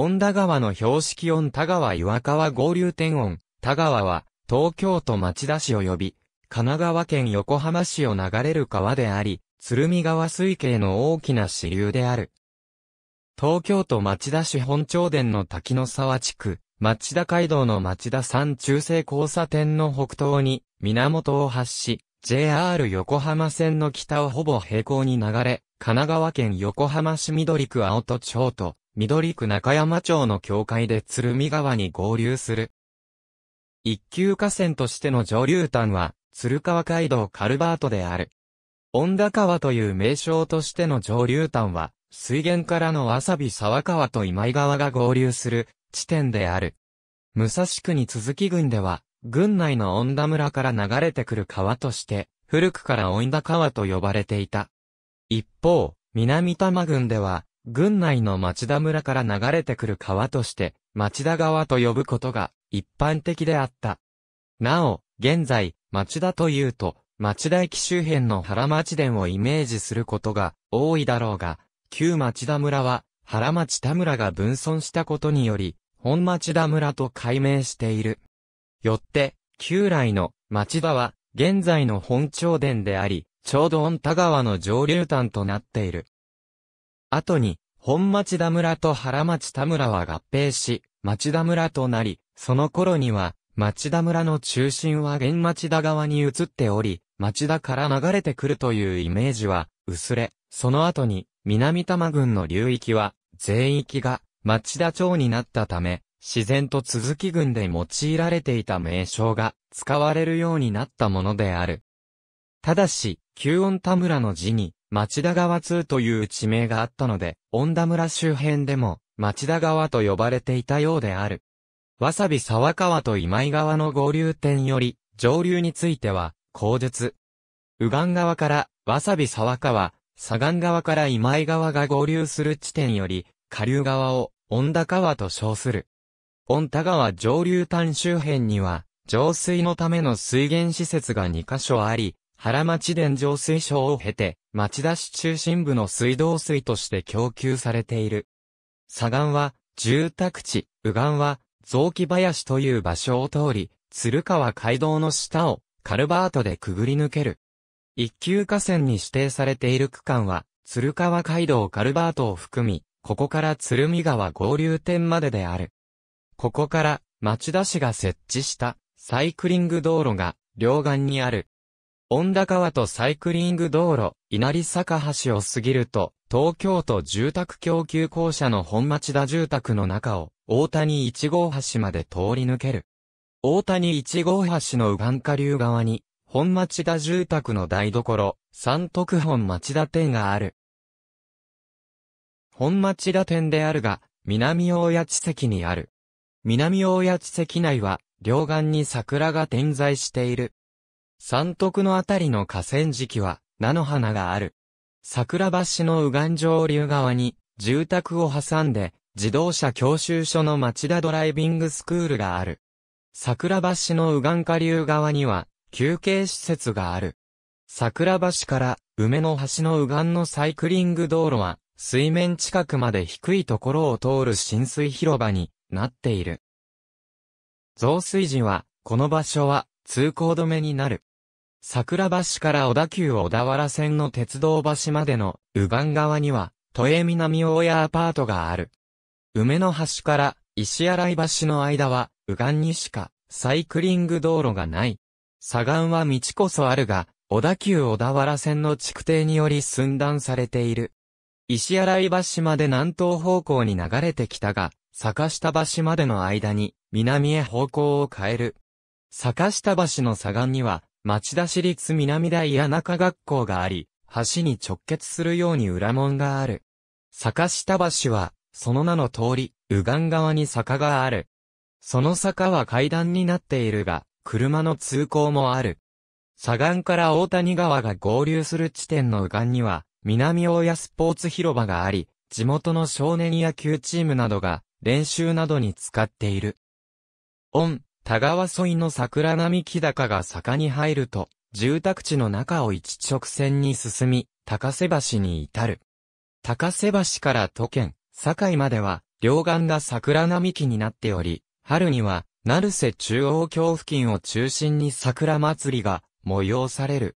恩田川の標識音田川岩川合流点音、田川は、東京都町田市及び、神奈川県横浜市を流れる川であり、鶴見川水系の大きな支流である。東京都町田市本町殿の滝の沢地区、町田街道の町田山中世交差点の北東に、源を発し、JR 横浜線の北をほぼ平行に流れ、神奈川県横浜市緑区青戸町と、緑区中山町の境界で鶴見川に合流する。一級河川としての上流端は、鶴川街道カルバートである。恩田川という名称としての上流端は、水源からのわさび沢川と今井川が合流する地点である。武蔵区に続き郡では、郡内の恩田村から流れてくる川として、古くから温田川と呼ばれていた。一方、南多摩郡では、郡内の町田村から流れてくる川として、町田川と呼ぶことが一般的であった。なお、現在、町田というと、町田駅周辺の原町田をイメージすることが多いだろうが、旧町田村は原町田村が分村したことにより、本町田村と改名している。よって、旧来の町田は現在の本町田であり、ちょうど御田川の上流端となっている。後に、本町田村と原町田村は合併し、町田村となり、その頃には、町田村の中心は現町田側に移っており、町田から流れてくるというイメージは、薄れ、その後に、南多摩郡の流域は、全域が、町田町になったため、自然と続き郡で用いられていた名称が、使われるようになったものである。ただし、旧音田村の字に、町田川2という地名があったので、恩田村周辺でも、町田川と呼ばれていたようである。わさび沢川と今井川の合流点より、上流については、口述。右岸側から、わさび沢川、左岸側から今井川が合流する地点より、下流側を、恩田川と称する。恩田川上流端周辺には、浄水のための水源施設が2カ所あり、原町電浄水廠を経て、町田市中心部の水道水として供給されている。左岸は、住宅地、右岸は、雑木林という場所を通り、鶴川街道の下を、カルバートでくぐり抜ける。一級河川に指定されている区間は、鶴川街道カルバートを含み、ここから鶴見川合流点までである。ここから、町田市が設置した、サイクリング道路が、両岸にある。恩田川とサイクリング道路、稲荷坂橋を過ぎると、東京都住宅供給公社の本町田住宅の中を、大谷1号橋まで通り抜ける。大谷1号橋の右岸下流側に、本町田住宅の台所、三徳本町田店がある。本町田店であるが、南大谷地席にある。南大谷地席内は、両岸に桜が点在している。山徳のあたりの河川敷は、菜の花がある。桜橋の右岸上流側に、住宅を挟んで、自動車教習所の町田ドライビングスクールがある。桜橋の右岸下流側には、休憩施設がある。桜橋から梅の橋の右岸のサイクリング道路は、水面近くまで低いところを通る浸水広場になっている。増水時は、この場所は通行止めになる。桜橋から小田急小田原線の鉄道橋までの、右岸側には、都営南大屋アパートがある。梅の橋から石洗橋の間は、右岸にしか、サイクリング道路がない。左岸は道こそあるが、小田急小田原線の築堤により寸断されている。石洗橋まで南東方向に流れてきたが、坂下橋までの間に、南へ方向を変える。坂下橋の左岸には、町田市立南大谷中学校があり、橋に直結するように裏門がある。坂下橋は、その名の通り、右岸側に坂がある。その坂は階段になっているが、車の通行もある。左岸から大谷川が合流する地点の右岸には、南大谷スポーツ広場があり、地元の少年野球チームなどが、練習などに使っている。オン、田川沿いの桜並木高が坂に入ると、住宅地の中を一直線に進み、高瀬橋に至る。高瀬橋から都県、堺までは、両岸が桜並木になっており、春には、成瀬中央橋付近を中心に桜祭りが催される。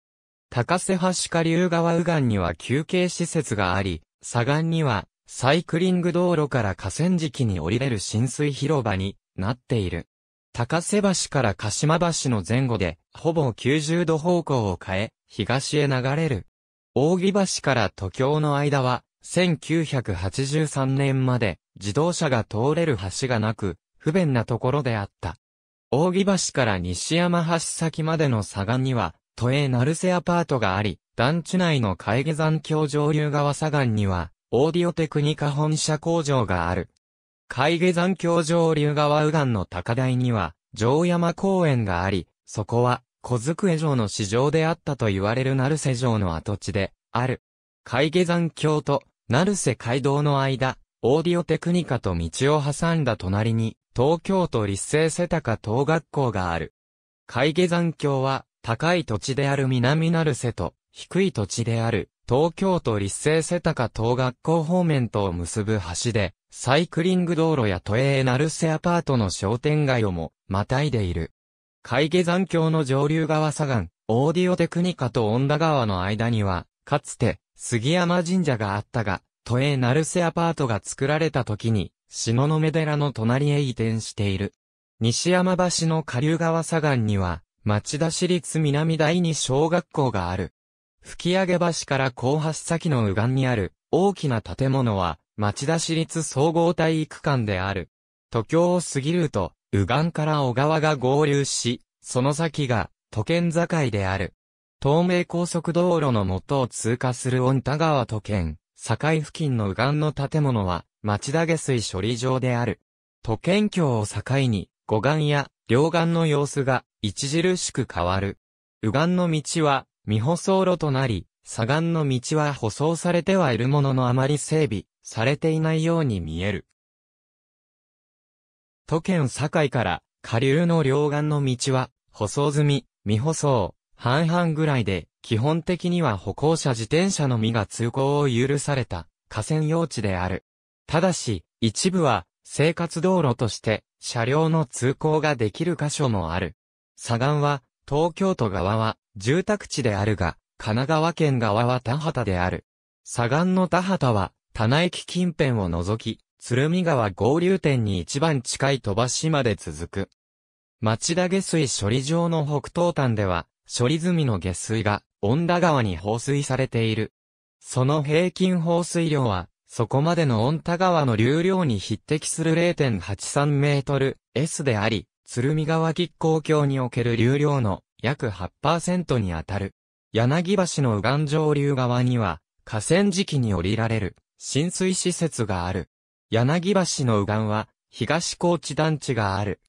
高瀬橋下流川右岸には休憩施設があり、左岸にはサイクリング道路から河川敷に降りれる浸水広場になっている。高瀬橋から鹿島橋の前後で、ほぼ90度方向を変え、東へ流れる。扇橋から都京の間は、1983年まで、自動車が通れる橋がなく、不便なところであった。扇橋から西山橋先までの左岸には、都営成瀬アパートがあり、団地内の海下山橋上流側左岸には、オーディオテクニカ本社工場がある。海下山峡上流側右岸の高台には、城山公園があり、そこは、小机城の市場であったと言われる成瀬城の跡地で、ある。海下山峡と、成瀬街道の間、オーディオテクニカと道を挟んだ隣に、東京都立成瀬高等学校がある。海下山峡は、高い土地である南成瀬と、低い土地である東京都立成世高等学校方面とを結ぶ橋で、サイクリング道路や都営成瀬アパートの商店街をも、またいでいる。海下山橋の上流側左岸、オーディオテクニカと恩田川の間には、かつて、杉山神社があったが、都営成瀬アパートが作られた時に、篠目寺の隣へ移転している。西山橋の下流側左岸には、町田市立南第二小学校がある。吹上橋から後発先の右岸にある大きな建物は町田市立総合体育館である。都境を過ぎると右岸から小川が合流し、その先が都県境である。東名高速道路の元を通過する御田川都県、境付近の右岸の建物は町田下水処理場である。都県境を境に、護岸や両岸の様子が著しく変わる。右岸の道は未舗装路となり、左岸の道は舗装されてはいるもののあまり整備されていないように見える。都県境から下流の両岸の道は舗装済み、未舗装、半々ぐらいで、基本的には歩行者自転車のみが通行を許された河川用地である。ただし、一部は生活道路として車両の通行ができる箇所もある。左岸は東京都側は住宅地であるが、神奈川県側は田畑である。左岸の田畑は、田駅近辺を除き、鶴見川合流点に一番近い飛ばしまで続く。町田下水処理場の北東端では、処理済みの下水が、恩田川に放水されている。その平均放水量は、そこまでの恩田川の流量に匹敵する0.83メートル S であり、鶴見川亀光橋における流量の約8%にあたる。柳橋の右岸上流側には、河川敷に降りられる、浸水施設がある。柳橋の右岸は、東高地団地がある。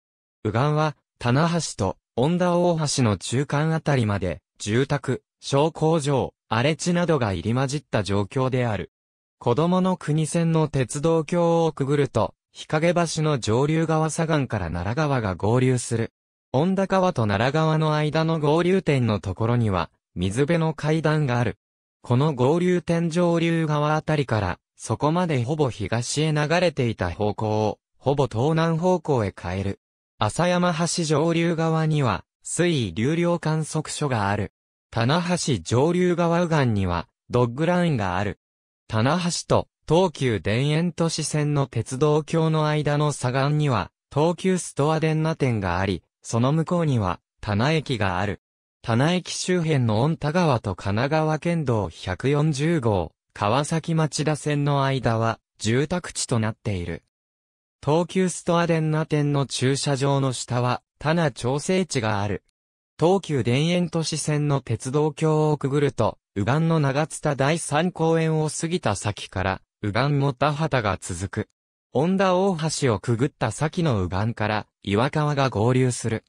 右岸は、棚橋と、恩田大橋の中間あたりまで、住宅、小工場、荒れ地などが入り混じった状況である。子供の国線の鉄道橋をくぐると、日陰橋の上流側左岸から奈良川が合流する。恩田川と奈良川の間の合流点のところには、水辺の階段がある。この合流点上流側あたりから、そこまでほぼ東へ流れていた方向を、ほぼ東南方向へ変える。浅山橋上流側には、水位流量観測所がある。棚橋上流側右岸には、ドッグラインがある。棚橋と東急田園都市線の鉄道橋の間の左岸には、東急ストア電ナ店があり、その向こうには、棚駅がある。棚駅周辺の御田川と神奈川県道140号、川崎町田線の間は、住宅地となっている。東急ストアデンナ店の駐車場の下は、棚調整地がある。東急田園都市線の鉄道橋をくぐると、右岸の長津田第三公園を過ぎた先から、右岸も田畑が続く。恩田大橋をくぐった先の右岸から、岩川が合流する。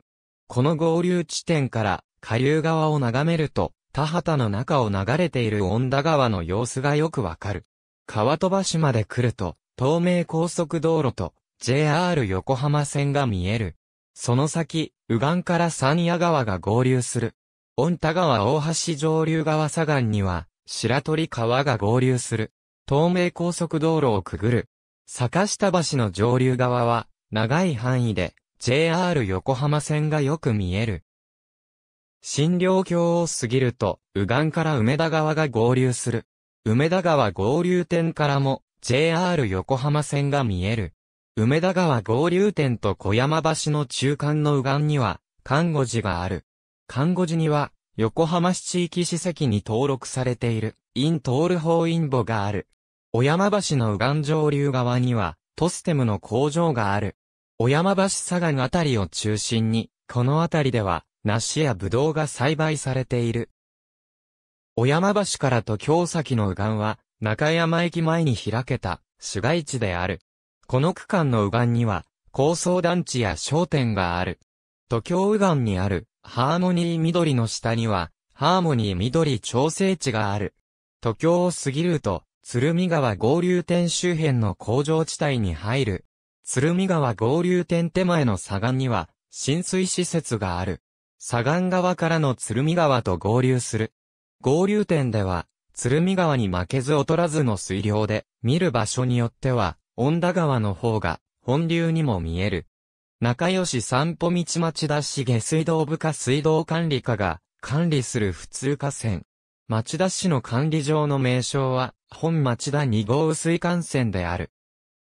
この合流地点から下流側を眺めると、田畑の中を流れている恩田川の様子がよくわかる。川戸橋まで来ると、東名高速道路と JR 横浜線が見える。その先、右岸から三谷川が合流する。恩田川大橋上流側左岸には、白鳥川が合流する。東名高速道路をくぐる。坂下橋の上流側は、長い範囲で、JR 横浜線がよく見える。新陵橋を過ぎると、右岸から梅田川が合流する。梅田川合流点からも、JR 横浜線が見える。梅田川合流点と小山橋の中間の右岸には、看護寺がある。看護寺には、横浜市地域史跡に登録されている、イントール法院墓がある。小山橋の右岸上流側には、トステムの工場がある。小山橋佐賀あたりを中心に、このあたりでは、梨やぶどうが栽培されている。小山橋からと京先の右岸は、中山駅前に開けた、市街地である。この区間の右岸には、高層団地や商店がある。都京右岸にある、ハーモニー緑の下には、ハーモニー緑調整地がある。都京を過ぎると、鶴見川合流点周辺の工場地帯に入る。鶴見川合流点手前の左岸には、浸水施設がある。左岸側からの鶴見川と合流する。合流点では、鶴見川に負けず劣らずの水量で、見る場所によっては、恩田川の方が、本流にも見える。仲良し散歩道町田市下水道部下水道管理課が、管理する普通河川。町田市の管理上の名称は、本町田2号水管線である。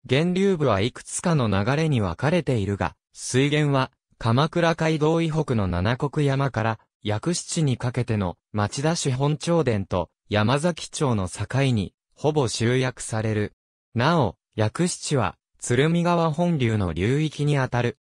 源流部はいくつかの流れに分かれているが、水源は、鎌倉街道以北の七国山から、薬師地にかけての町田市本町殿と山崎町の境に、ほぼ集約される。なお、薬師地は、鶴見川本流の流域にあたる。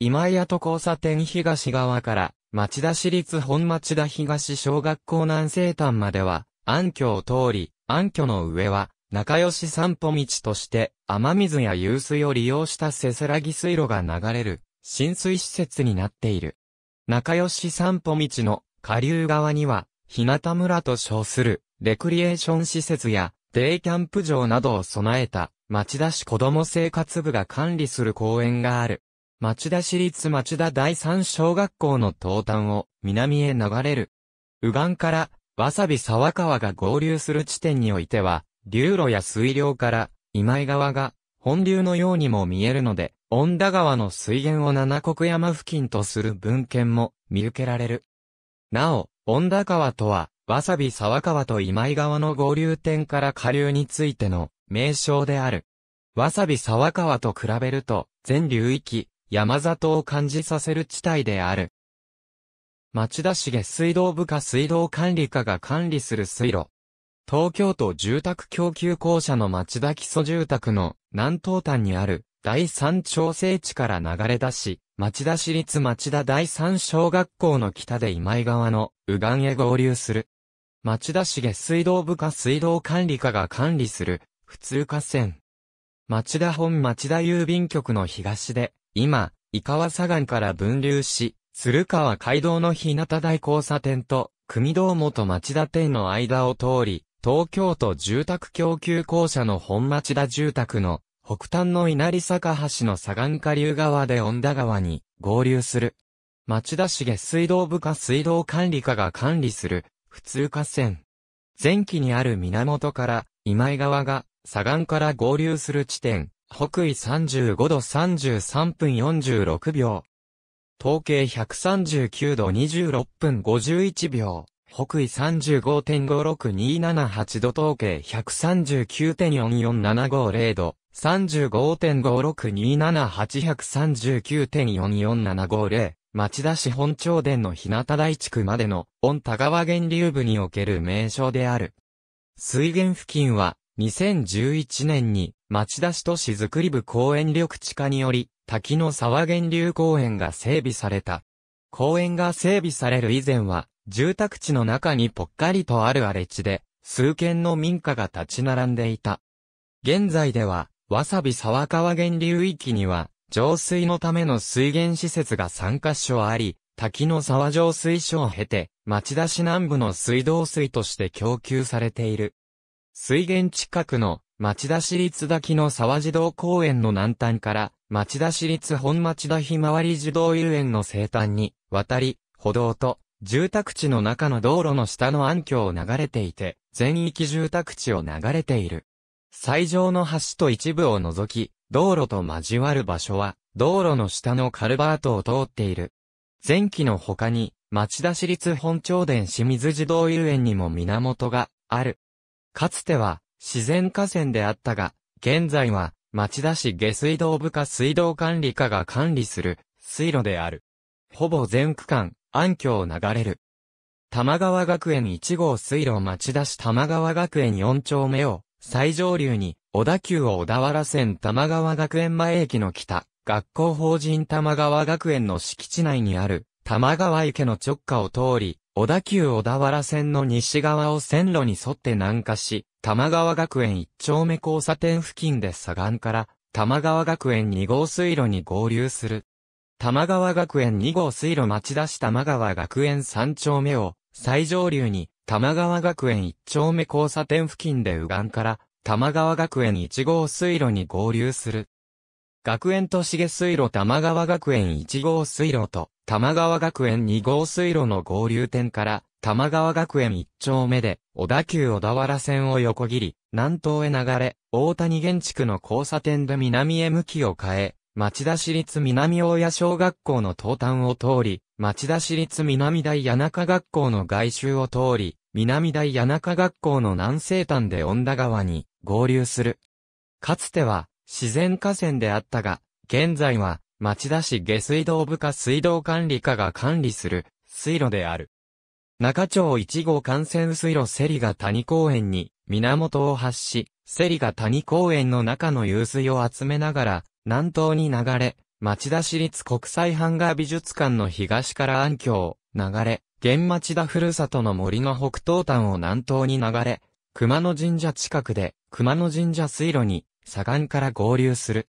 今井と交差点東側から、町田市立本町田東小学校南西端までは、暗渠を通り、暗渠の上は、仲良し散歩道として、雨水や湧水を利用したせせらぎ水路が流れる、浸水施設になっている。仲良し散歩道の下流側には、日向村と称する、レクリエーション施設や、デイキャンプ場などを備えた、町田市子ども生活部が管理する公園がある。町田市立町田第三小学校の東端を南へ流れる。右岸から、わさび沢川が合流する地点においては、流路や水量から、今井川が、本流のようにも見えるので、恩田川の水源を七国山付近とする文献も見受けられる。なお、恩田川とは、わさび沢川と今井川の合流点から下流についての名称である。わさび沢川と比べると、全流域、山里を感じさせる地帯である。町田市下水道部下水道管理課が管理する水路、東京都住宅供給公社の町田基礎住宅の南東端にある第三調整地から流れ出し、町田市立町田第三小学校の北で今井川の右岸へ合流する。町田市下水道部下水道管理課が管理する普通河川。町田本町田郵便局の東で、今、伊川左岸から分流し、鶴川街道の日向台交差点と、組道元町田店の間を通り、東京都住宅供給公社の本町田住宅の北端の稲荷坂橋の左岸下流側で恩田川に合流する。町田市下水道部下水道管理課が管理する普通河川。前期にある源から今井川が左岸から合流する地点、北緯35度33分46秒。統計139度26分51秒。北緯35.56278度統計139.44750度、35.56278139.44750、町田市本町殿の日向台地区までの、御田川源流部における名称である。水源付近は、2011年に、町田市都市づくり部公園緑地化により、滝の沢源流公園が整備された。公園が整備される以前は、住宅地の中にぽっかりとある荒れ地で、数軒の民家が立ち並んでいた。現在では、わさび沢川源流域には、浄水のための水源施設が3カ所あり、滝の沢浄水所を経て、町田市南部の水道水として供給されている。水源近くの町田市立滝の沢児童公園の南端から、町田市立本町田ひまわり児童遊園の西端に、渡り、歩道と住宅地の中の道路の下の暗渠を流れていて、全域住宅地を流れている。最上の橋と一部を除き、道路と交わる場所は、道路の下のカルバートを通っている。前期の他に、町田市立本町殿清水児童遊園にも源がある。かつては、自然河川であったが、現在は、町田市下水道部下水道管理課が管理する、水路である。ほぼ全区間、暗渠流れる。玉川学園1号水路町田市玉川学園4丁目を、最上流に、小田急を小田原線玉川学園前駅の北、学校法人玉川学園の敷地内にある、玉川池の直下を通り、小田急小田原線の西側を線路に沿って南下し、玉川学園1丁目交差点付近で左岸から、玉川学園2号水路に合流する。玉川学園2号水路町田市玉川学園3丁目を、最上流に、玉川学園1丁目交差点付近で右岸から、玉川学園1号水路に合流する。学園都市下水路玉川学園1号水路と、玉川学園2号水路の合流点から、玉川学園1丁目で、小田急小田原線を横切り、南東へ流れ、大谷現地区の交差点で南へ向きを変え、町田市立南大谷小学校の東端を通り、町田市立南大谷中学校の外周を通り、南大谷中学校の南西端で恩田川に合流する。かつては自然河川であったが、現在は町田市下水道部下水道管理課が管理する水路である。中町1号幹線水路セリが谷公園に源を発し、セリが谷公園の中の湧水を集めながら南東に流れ、町田市立国際ハンガー美術館の東から安を流れ、現町田ふるさとの森の北東端を南東に流れ、熊野神社近くで、熊野神社水路に、左岸から合流する。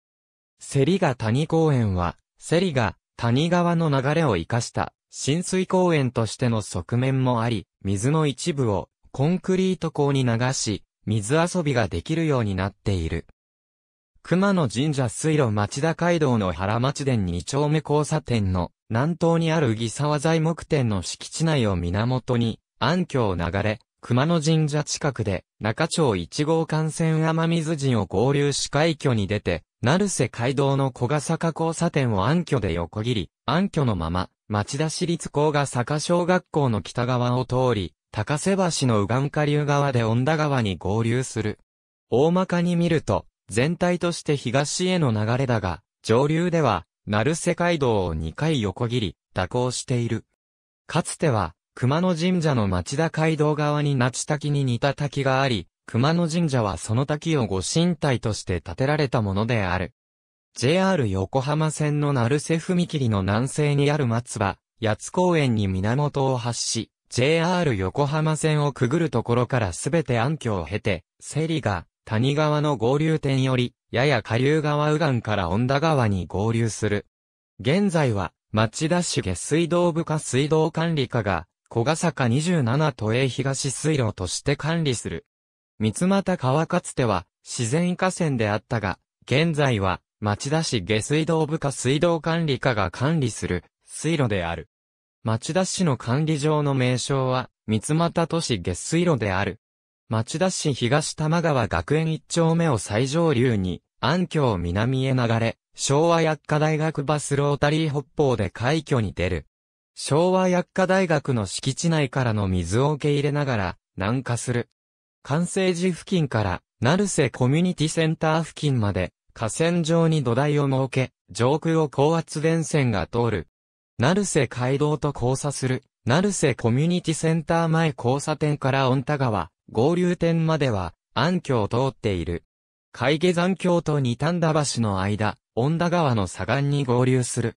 セリガ谷公園は、セリが谷川の流れを生かした浸水公園としての側面もあり、水の一部をコンクリート港に流し、水遊びができるようになっている。熊野神社水路町田街道の原町殿二丁目交差点の南東にある木沢材木店の敷地内を源に、暗渠流れ、熊野神社近くで、中町一号幹線雨水陣を合流し海挙に出て、成瀬街道の小笠坂交差点を暗渠で横切り、暗渠のまま、町田市立高賀坂小学校の北側を通り、高瀬橋の右岸下流側で恩田川に合流する。大まかに見ると、全体として東への流れだが、上流では、鳴瀬街道を2回横切り、蛇行している。かつては、熊野神社の町田街道側に那智滝に似た滝があり、熊野神社はその滝をご神体として建てられたものである。JR 横浜線の鳴瀬踏切の南西にある松葉、八津公園に源を発し、JR 横浜線をくぐるところからすべて暗渠を経て、セリが谷川の合流点より、やや下流川右岸から恩田川に合流する。現在は、町田市下水道部下水道管理課が、小笠坂27都営東水路として管理する。三又川かつては、自然河川であったが、現在は、町田市下水道部下水道管理課が管理する、水路である。町田市の管理上の名称は、三又都市下水路である。町田市東玉川学園一丁目を最上流に、安京南へ流れ、昭和薬科大学バスロータリー北方で快挙に出る。昭和薬科大学の敷地内からの水を受け入れながら、南下する。完成時付近から、成瀬コミュニティセンター付近まで、河川上に土台を設け、上空を高圧電線が通る。成瀬街道と交差する、成瀬コミュニティセンター前交差点から御田川、合流点までは、暗渠を通っている。海下山橋と二反田橋の間、恩田川の左岸に合流する。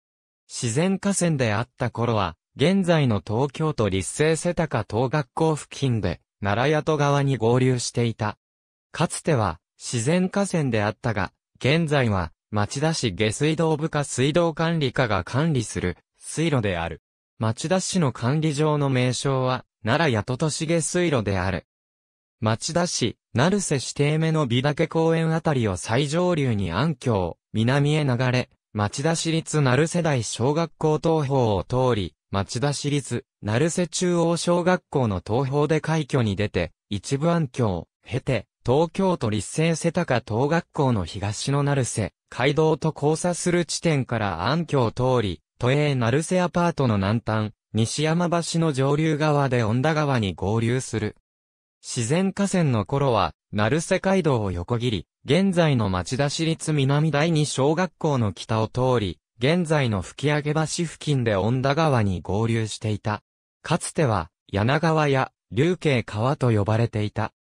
自然河川であった頃は、現在の東京都立成瀬高等学校付近で、奈良谷川に合流していた。かつては、自然河川であったが、現在は、町田市下水道部下水道管理課が管理する、水路である。町田市の管理上の名称は、奈良谷戸都市下水路である。町田市、成瀬指定目の美岳公園あたりを最上流に安京、南へ流れ、町田市立成瀬台小学校東方を通り、町田市立、成瀬中央小学校の東方で快挙に出て、一部安を経て、東京都立成瀬高東学校の東の成瀬、街道と交差する地点から暗渠を通り、都営成瀬アパートの南端、西山橋の上流側で恩田川に合流する。自然河川の頃は、成瀬街道を横切り、現在の町田市立南第二小学校の北を通り、現在の吹上橋付近で恩田川に合流していた。かつては、柳川や、流慶川と呼ばれていた。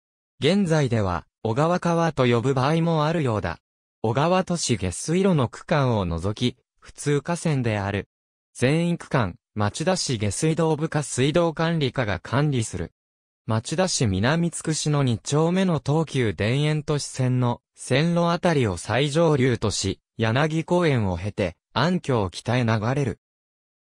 現在では、小川川と呼ぶ場合もあるようだ。小川都市下水路の区間を除き、普通河川である。全域区間、町田市下水道部下水道管理課が管理する。町田市南津久市の2丁目の東急田園都市線の線路あたりを最上流とし、柳公園を経て、暗渠を北へ流れる。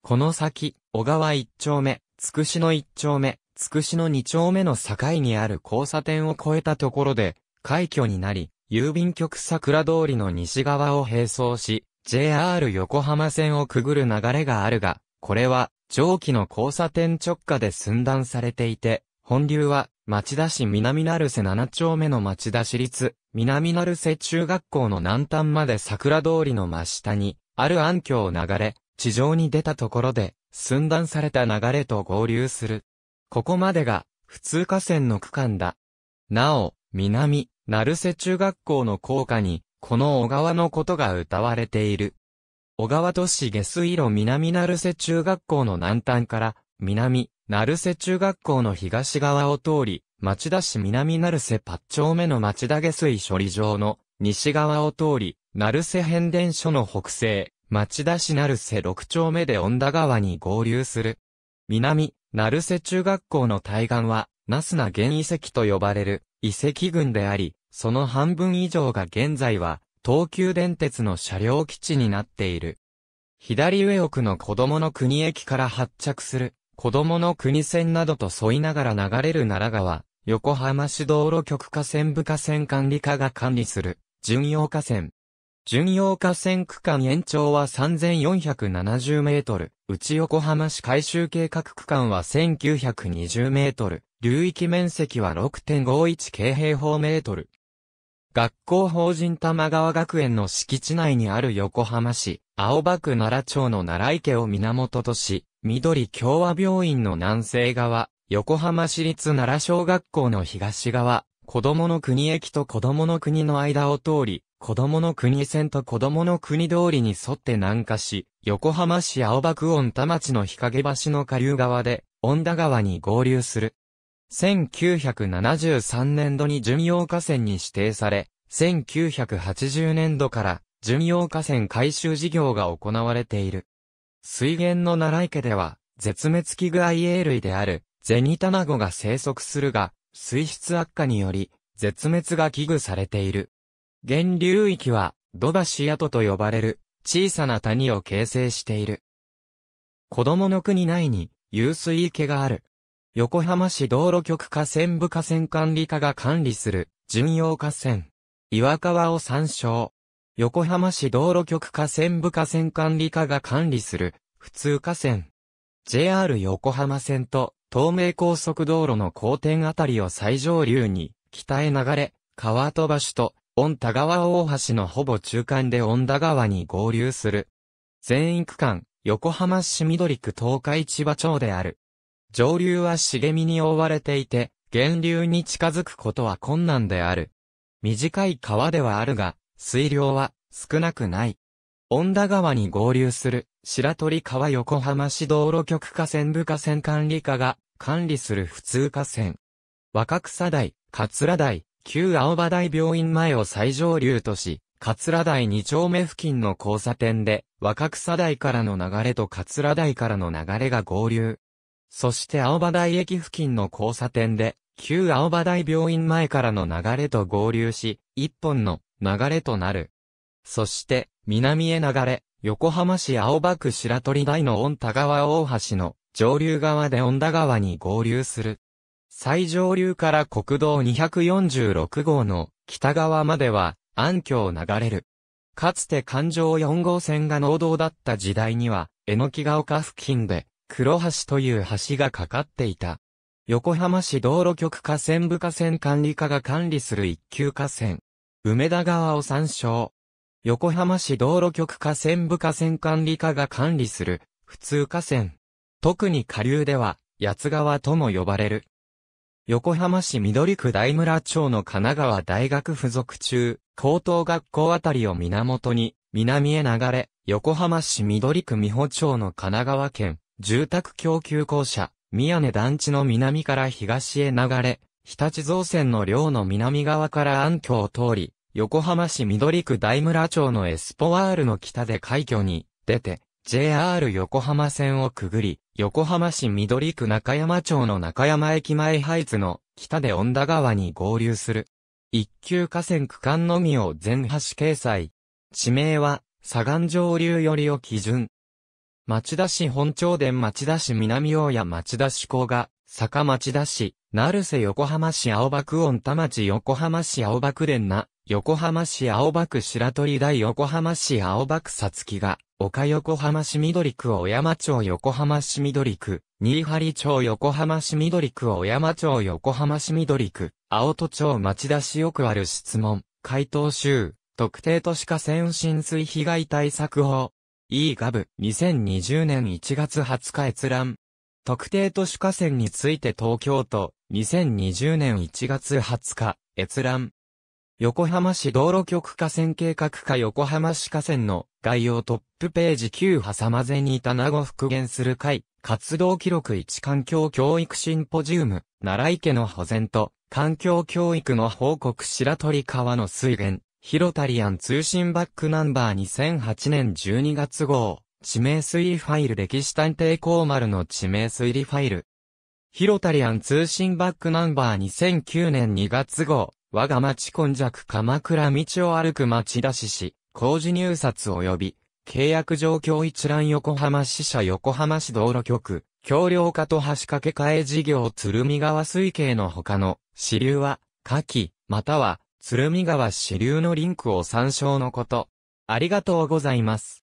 この先、小川一丁目、つくしの一丁目、つくしの二丁目の境にある交差点を越えたところで、快挙になり、郵便局桜通りの西側を並走し、JR 横浜線をくぐる流れがあるが、これは、上記の交差点直下で寸断されていて、本流は、町田市南成瀬7丁目の町田市立、南成瀬中学校の南端まで桜通りの真下に、ある暗渠を流れ、地上に出たところで、寸断された流れと合流する。ここまでが、普通河川の区間だ。なお、南、成瀬中学校の校歌に、この小川のことが歌われている。小川都市下水路南成瀬中学校の南端から、南、鳴瀬中学校の東側を通り、町田市南鳴瀬八丁目の町田下水処理場の西側を通り、鳴瀬変電所の北西、町田市鳴瀬六丁目で恩田川に合流する。南、鳴瀬中学校の対岸は、ナスナ原遺跡と呼ばれる遺跡群であり、その半分以上が現在は、東急電鉄の車両基地になっている。左上奥の子供の国駅から発着する子供の国線などと沿いながら流れる奈良川、横浜市道路局河川部河川管理課が管理する、巡洋河川。巡洋河川区間延長は3470メートル、内横浜市改修計画区間は1920メートル、流域面積は6.51京平方メートル。学校法人玉川学園の敷地内にある横浜市、青葉区奈良町の奈良池を源とし、緑共和病院の南西側、横浜市立奈良小学校の東側、子供の国駅と子供の国の間を通り、子供の国線と子供の国通りに沿って南下し、横浜市青葉区温田町の日陰橋の下流側で、温田川に合流する。1973年度に巡洋河川に指定され、1980年度から巡洋河川回収事業が行われている。水源の奈良池では、絶滅危惧エー類である、ゼニタナゴが生息するが、水質悪化により、絶滅が危惧されている。源流域は、ドバシアトと呼ばれる、小さな谷を形成している。子供の国内に、遊水池がある。横浜市道路局河川部河川管理課が管理する、巡洋河川。岩川を参照。横浜市道路局河川部河川管理課が管理する、普通河川。JR 横浜線と東名高速道路の交点あたりを最上流に、北へ流れ、川戸橋と、御田川大橋のほぼ中間で御田川に合流する。全域間、横浜市緑区東海千葉町である。上流は茂みに覆われていて、源流に近づくことは困難である。短い川ではあるが、水量は少なくない。恩田川に合流する白鳥川横浜市道路局河川部河川管理課が管理する普通河川。若草台、桂台、旧青葉台病院前を最上流とし、桂台2丁目付近の交差点で、若草台からの流れと桂台からの流れが合流。そして青葉台駅付近の交差点で、旧青葉台病院前からの流れと合流し、一本の流れとなる。そして、南へ流れ、横浜市青葉区白鳥台の御田川大橋の上流側で御田川に合流する。最上流から国道246号の北側までは暗渠を流れる。かつて環状4号線が農道だった時代には、えのきが丘付近で黒橋という橋がかかっていた。横浜市道路局河川部河川管理課が管理する一級河川。梅田川を参照。横浜市道路局河川部河川管理課が管理する、普通河川。特に下流では、八川とも呼ばれる。横浜市緑区大村町の神奈川大学附属中、高等学校あたりを源に、南へ流れ、横浜市緑区美穂町の神奈川県、住宅供給公社、宮根団地の南から東へ流れ、日立造船の寮の南側から暗渠を通り、横浜市緑区大村町のエスポワールの北で海挙に出て、JR 横浜線をくぐり、横浜市緑区中山町の中山駅前ハイツの北で恩田川に合流する。一級河川区間のみを全橋掲載。地名は、左岸上流よりを基準。町田市本町田町田市南大谷町田市港が坂町田市、成瀬横浜市青葉区温田町横浜市青葉区連な、横浜市青葉区白鳥台横浜市青葉区さつきが、岡横浜市緑区小山町横浜市緑区、新張町横浜市緑区小山町横浜市緑区、青戸町町田市よくある質問、回答集、特定都市河川浸水被害対策法。E ガブ2020年1月20日閲覧。特定都市河川について東京都、2020年1月20日、閲覧。横浜市道路局河川計画課横浜市河川の概要トップページ9挟まぜにいた名護復元する会、活動記録1環境教育シンポジウム、奈良池の保全と、環境教育の報告白鳥川の水源、広谷タリアン通信バックナンバー2008年12月号。地名推理ファイル歴史探偵コーマルの地名推理ファイル。ヒロタリアン通信バックナンバー2009年2月号、我が町根弱鎌倉道を歩く町田し市、工事入札及び、契約状況一覧横浜支社横浜市道路局、橋梁化と橋掛け替え事業鶴見川水系の他の支流は、下記、または鶴見川支流のリンクを参照のこと。ありがとうございます。